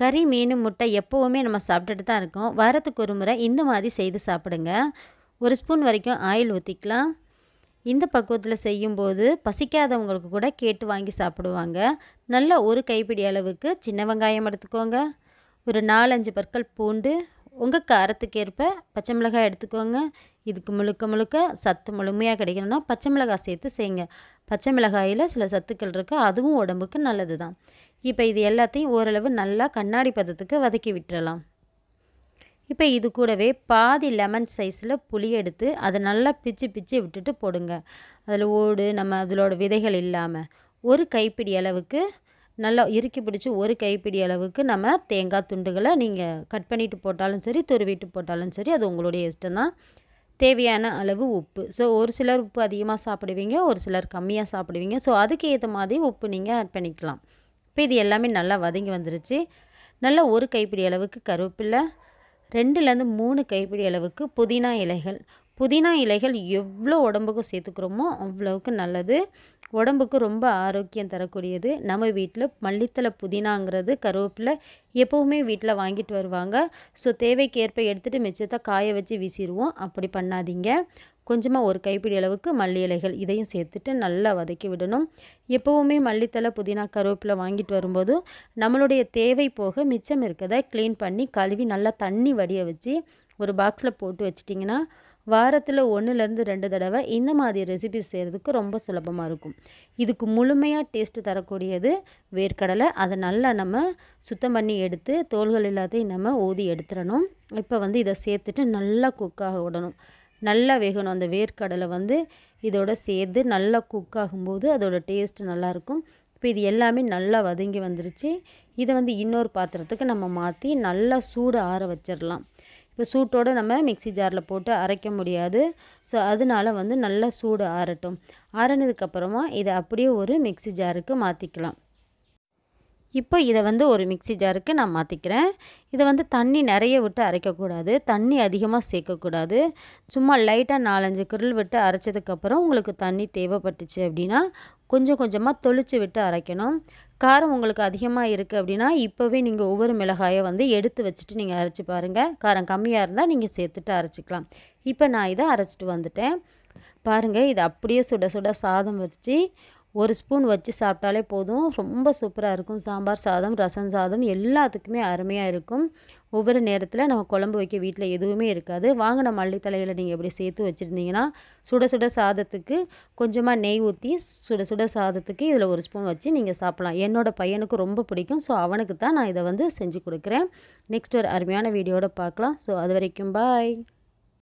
கறி மீன் முட்டை எப்போவுமே நம்ம சாப்பிட்டுட்டு தான் இருக்கோம் வாரத்துக்கு ஒரு முறை இந்த மாதிரி செய்து சாப்பிடுங்க ஒரு ஸ்பூன் வரைக்கும் ஆயில் ஊற்றிக்கலாம் இந்த பக்குவத்தில் செய்யும்போது பசிக்காதவங்களுக்கு கூட கேட்டு வாங்கி சாப்பிடுவாங்க நல்ல ஒரு கைப்பிடி அளவுக்கு சின்ன வெங்காயம் எடுத்துக்கோங்க ஒரு நாலஞ்சு பற்கள் பூண்டு உங்கள் காரத்துக்கு ஏற்ப பச்சை மிளகாய் எடுத்துக்கோங்க இதுக்கு முழுக்க முழுக்க சத்து முழுமையாக கிடைக்கணும்னா பச்சை மிளகாய் சேர்த்து செய்யுங்க பச்சை மிளகாயில் சில சத்துக்கள் இருக்குது அதுவும் உடம்புக்கு நல்லது தான் இப்போ இது எல்லாத்தையும் ஓரளவு நல்லா கண்ணாடி பதத்துக்கு வதக்கி விட்டுறலாம் இப்போ இது கூடவே பாதி லெமன் சைஸில் புளி எடுத்து அதை நல்லா பிச்சு பிச்சு விட்டுட்டு போடுங்க அதில் ஓடு நம்ம அதிலோட விதைகள் இல்லாமல் ஒரு கைப்பிடி அளவுக்கு நல்லா இறுக்கி பிடிச்சி ஒரு கைப்பிடி அளவுக்கு நம்ம தேங்காய் துண்டுகளை நீங்கள் கட் பண்ணிவிட்டு போட்டாலும் சரி துருவிட்டு போட்டாலும் சரி அது உங்களுடைய இஷ்டம்தான் தேவையான அளவு உப்பு ஸோ ஒரு சிலர் உப்பு அதிகமாக சாப்பிடுவீங்க ஒரு சிலர் கம்மியாக சாப்பிடுவீங்க ஸோ அதுக்கு ஏற்ற மாதிரி உப்பு நீங்கள் ஆட் பண்ணிக்கலாம் இப்போ இது எல்லாமே நல்லா வதங்கி வந்துருச்சு நல்லா ஒரு கைப்பிடி அளவுக்கு கருவேப்பிலை ரெண்டுலேருந்து மூணு கைப்பிடி அளவுக்கு புதினா இலைகள் புதினா இலைகள் எவ்வளோ உடம்புக்கு சேர்த்துக்கிறோமோ அவ்வளோவுக்கு நல்லது உடம்புக்கு ரொம்ப ஆரோக்கியம் தரக்கூடியது நம்ம வீட்டில் மல்லித்தலை புதினாங்கிறது கருவேப்பிலை எப்போவுமே வீட்டில் வாங்கிட்டு வருவாங்க ஸோ தேவைக்கேற்ப எடுத்துகிட்டு மிச்சத்தை காய வச்சு வீசிடுவோம் அப்படி பண்ணாதீங்க கொஞ்சமாக ஒரு கைப்பிடி அளவுக்கு மல்லி இலைகள் இதையும் சேர்த்துட்டு நல்லா வதக்கி விடணும் எப்போவுமே மல்லித்தலை புதினா கருவேப்பிலை வாங்கிட்டு வரும்போது நம்மளுடைய தேவை போக மிச்சம் இருக்கதை க்ளீன் பண்ணி கழுவி நல்லா தண்ணி வடிய வச்சு ஒரு பாக்ஸில் போட்டு வச்சிட்டிங்கன்னா வாரத்தில் ஒன்றுலேருந்து ரெண்டு தடவை இந்த மாதிரி ரெசிபி செய்கிறதுக்கு ரொம்ப சுலபமாக இருக்கும் இதுக்கு முழுமையாக டேஸ்ட்டு தரக்கூடியது வேர்க்கடலை அதை நல்லா நம்ம சுத்தம் பண்ணி எடுத்து தோள்கள் எல்லாத்தையும் நம்ம ஊதி எடுத்துடணும் இப்போ வந்து இதை சேர்த்துட்டு நல்லா குக்காக விடணும் நல்லா வேகணும் அந்த வேர்க்கடலை வந்து இதோட சேர்த்து நல்லா குக் ஆகும்போது அதோடய டேஸ்ட் நல்லாயிருக்கும் இப்போ இது எல்லாமே நல்லா வதங்கி வந்துருச்சு இதை வந்து இன்னொரு பாத்திரத்துக்கு நம்ம மாற்றி நல்லா சூடு ஆற வச்சிடலாம் இப்போ சூட்டோடு நம்ம மிக்சி ஜாரில் போட்டு அரைக்க முடியாது ஸோ அதனால வந்து நல்லா சூடு ஆறட்டும் ஆறினதுக்கப்புறமா இதை அப்படியே ஒரு மிக்சி ஜாருக்கு மாற்றிக்கலாம் இப்போ இதை வந்து ஒரு மிக்சி ஜாருக்கு நான் மாற்றிக்கிறேன் இதை வந்து தண்ணி நிறைய விட்டு அரைக்கக்கூடாது தண்ணி அதிகமாக சேர்க்கக்கூடாது சும்மா லைட்டாக நாலஞ்சு குரல் விட்டு அரைச்சதுக்கப்புறம் உங்களுக்கு தண்ணி தேவைப்பட்டுச்சு அப்படின்னா கொஞ்சம் கொஞ்சமாக தொளிச்சு விட்டு அரைக்கணும் காரம் உங்களுக்கு அதிகமாக இருக்குது அப்படின்னா இப்போவே நீங்கள் ஒவ்வொரு மிளகாயை வந்து எடுத்து வச்சுட்டு நீங்கள் அரைச்சி பாருங்கள் காரம் கம்மியாக இருந்தால் நீங்கள் சேர்த்துட்டு அரைச்சிக்கலாம் இப்போ நான் இதை அரைச்சிட்டு வந்துட்டேன் பாருங்கள் இது அப்படியே சுட சுட சாதம் வச்சு ஒரு ஸ்பூன் வச்சு சாப்பிட்டாலே போதும் ரொம்ப சூப்பராக இருக்கும் சாம்பார் சாதம் ரசம் சாதம் எல்லாத்துக்குமே அருமையாக இருக்கும் ஒவ்வொரு நேரத்தில் நம்ம குழம்பு வைக்க வீட்டில் எதுவுமே இருக்காது வாங்கின மல்லி மல்லித்தலையில் நீங்கள் எப்படி சேர்த்து வச்சுருந்தீங்கன்னா சுட சுட சாதத்துக்கு கொஞ்சமாக நெய் ஊற்றி சுட சுட சாதத்துக்கு இதில் ஒரு ஸ்பூன் வச்சு நீங்கள் சாப்பிட்லாம் என்னோடய பையனுக்கு ரொம்ப பிடிக்கும் ஸோ அவனுக்கு தான் நான் இதை வந்து செஞ்சு கொடுக்குறேன் நெக்ஸ்ட் ஒரு அருமையான வீடியோட பார்க்கலாம் ஸோ அது வரைக்கும் பாய்